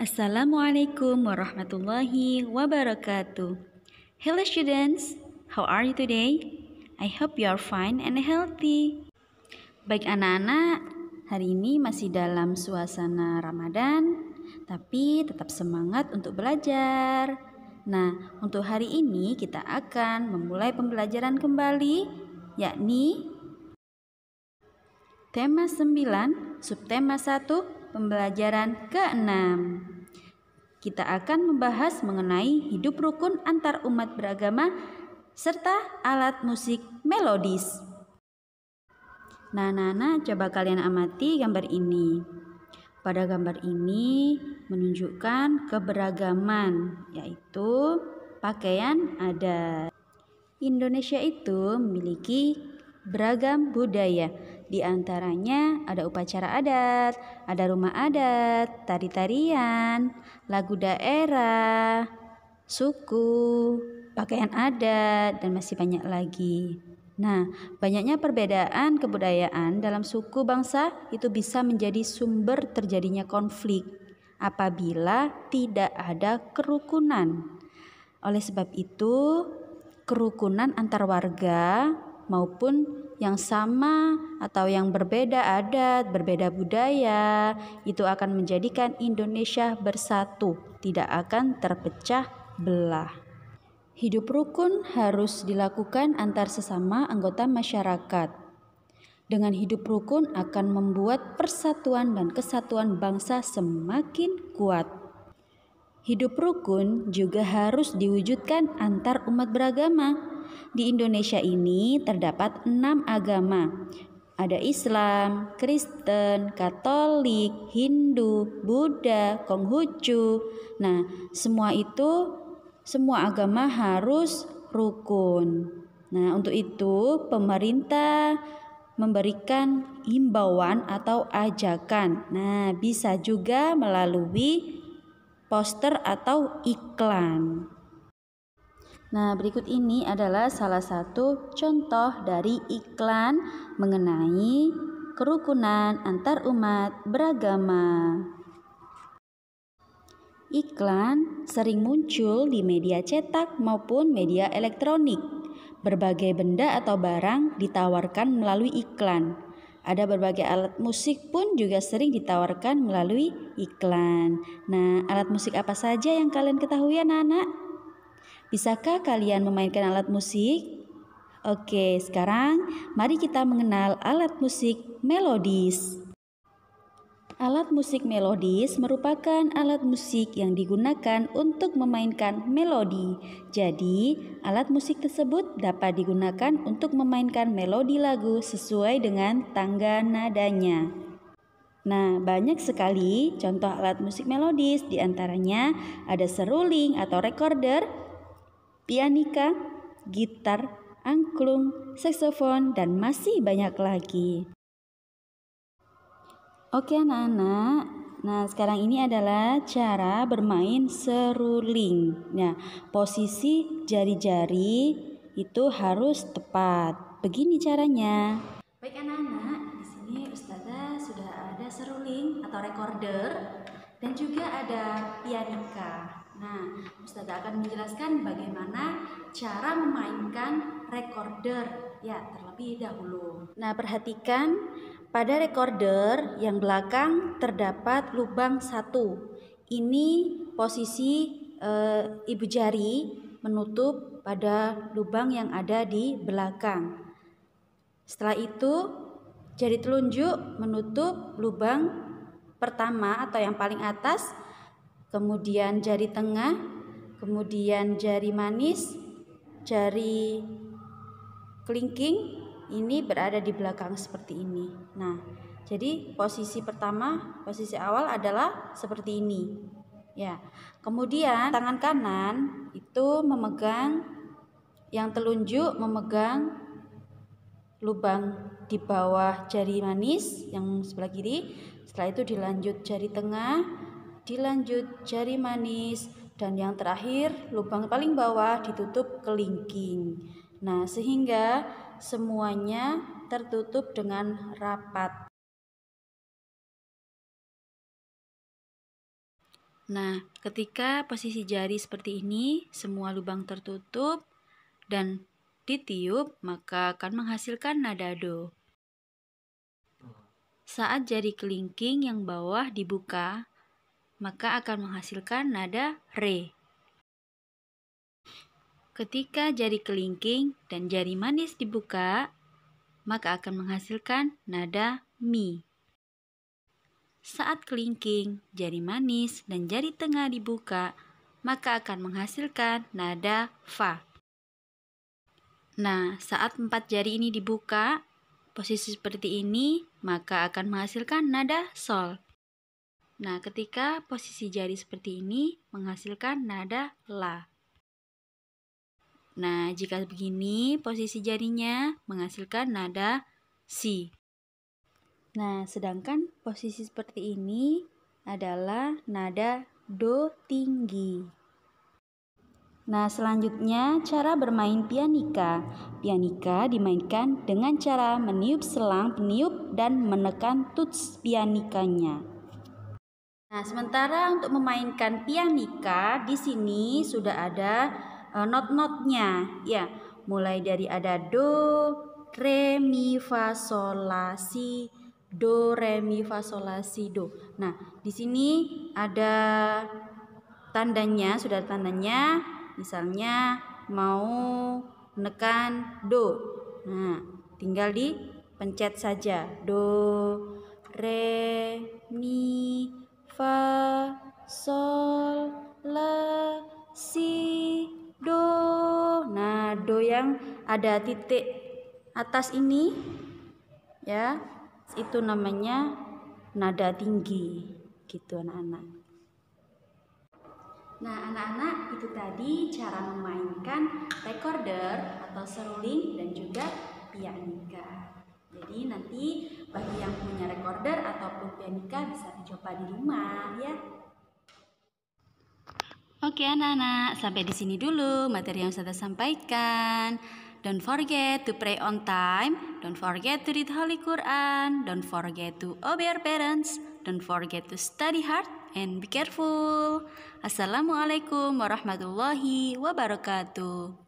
Assalamualaikum warahmatullahi wabarakatuh. Hello students, how are you today? I hope you are fine and healthy. Baik anak-anak, hari ini masih dalam suasana Ramadan, tapi tetap semangat untuk belajar. Nah, untuk hari ini kita akan memulai pembelajaran kembali, yakni tema 9, subtema 1, pembelajaran ke-6. Kita akan membahas mengenai hidup rukun antar umat beragama serta alat musik melodis. Nah, nah, nah, coba kalian amati gambar ini. Pada gambar ini menunjukkan keberagaman, yaitu pakaian adat. Indonesia itu memiliki beragam budaya. Di antaranya ada upacara adat, ada rumah adat, tari-tarian, lagu daerah, suku, pakaian adat, dan masih banyak lagi. Nah, banyaknya perbedaan kebudayaan dalam suku bangsa itu bisa menjadi sumber terjadinya konflik apabila tidak ada kerukunan. Oleh sebab itu, kerukunan antar warga maupun yang sama atau yang berbeda adat, berbeda budaya, itu akan menjadikan Indonesia bersatu, tidak akan terpecah belah. Hidup rukun harus dilakukan antar sesama anggota masyarakat. Dengan hidup rukun akan membuat persatuan dan kesatuan bangsa semakin kuat. Hidup rukun juga harus diwujudkan antar umat beragama di Indonesia ini terdapat enam agama. Ada Islam, Kristen, Katolik, Hindu, Buddha, Konghucu. Nah, semua itu, semua agama harus rukun. Nah, untuk itu pemerintah memberikan himbauan atau ajakan. Nah, bisa juga melalui poster atau iklan. Nah, berikut ini adalah salah satu contoh dari iklan mengenai kerukunan antar umat beragama. Iklan sering muncul di media cetak maupun media elektronik. Berbagai benda atau barang ditawarkan melalui iklan. Ada berbagai alat musik pun juga sering ditawarkan melalui iklan. Nah, alat musik apa saja yang kalian ketahui anak-anak? Bisakah kalian memainkan alat musik? Oke, sekarang mari kita mengenal alat musik melodis. Alat musik melodis merupakan alat musik yang digunakan untuk memainkan melodi. Jadi, alat musik tersebut dapat digunakan untuk memainkan melodi lagu sesuai dengan tangga nadanya. Nah, banyak sekali contoh alat musik melodis, diantaranya ada seruling atau recorder, pianika, gitar, angklung, saksofon, dan masih banyak lagi. Oke anak-anak, Nah, sekarang ini adalah cara bermain seruling. Nah, posisi jari-jari itu harus tepat. Begini caranya. Baik anak-anak, di sini Ustazah sudah ada seruling atau recorder dan juga ada pianika. Nah, Ustazah akan menjelaskan bagaimana cara memainkan recorder ya terlebih dahulu. Nah, perhatikan pada recorder yang belakang terdapat lubang satu. Ini posisi e, ibu jari menutup pada lubang yang ada di belakang. Setelah itu, jari telunjuk menutup lubang pertama atau yang paling atas kemudian jari tengah, kemudian jari manis, jari kelingking ini berada di belakang seperti ini. Nah, jadi posisi pertama, posisi awal adalah seperti ini. Ya. Kemudian tangan kanan itu memegang yang telunjuk memegang lubang di bawah jari manis yang sebelah kiri. Setelah itu dilanjut jari tengah, dilanjut jari manis, dan yang terakhir lubang paling bawah ditutup kelingking. Nah, sehingga semuanya tertutup dengan rapat. Nah, ketika posisi jari seperti ini, semua lubang tertutup dan ditiup, maka akan menghasilkan nada do. Saat jari kelingking yang bawah dibuka, maka akan menghasilkan nada re. Ketika jari kelingking dan jari manis dibuka, maka akan menghasilkan nada mi. Saat kelingking, jari manis, dan jari tengah dibuka, maka akan menghasilkan nada fa. Nah, saat empat jari ini dibuka, posisi seperti ini, maka akan menghasilkan nada sol. Nah, ketika posisi jari seperti ini menghasilkan nada la. Nah, jika begini posisi jarinya menghasilkan nada si. Nah, sedangkan posisi seperti ini adalah nada do tinggi. Nah, selanjutnya cara bermain pianika. Pianika dimainkan dengan cara meniup selang peniup dan menekan tuts pianikanya. Nah, sementara untuk memainkan pianika di sini sudah ada uh, not-notnya, ya. Mulai dari ada do, re, mi, fa, sol, la, si, do, re, mi, fa, sol, la, si, do. Nah, di sini ada tandanya, sudah ada tandanya. Misalnya mau menekan do. Nah, tinggal dipencet saja. Do, re, mi, fa sol la si do nah do yang ada titik atas ini ya itu namanya nada tinggi gitu anak-anak nah anak-anak itu tadi cara memainkan recorder atau seruling dan juga pianika jadi nanti bagi yang punya recorder ataupun pianika bisa dicoba di rumah ya. Oke anak-anak, sampai di sini dulu materi yang saya sampaikan. Don't forget to pray on time. Don't forget to read Holy Quran. Don't forget to obey your parents. Don't forget to study hard and be careful. Assalamualaikum warahmatullahi wabarakatuh.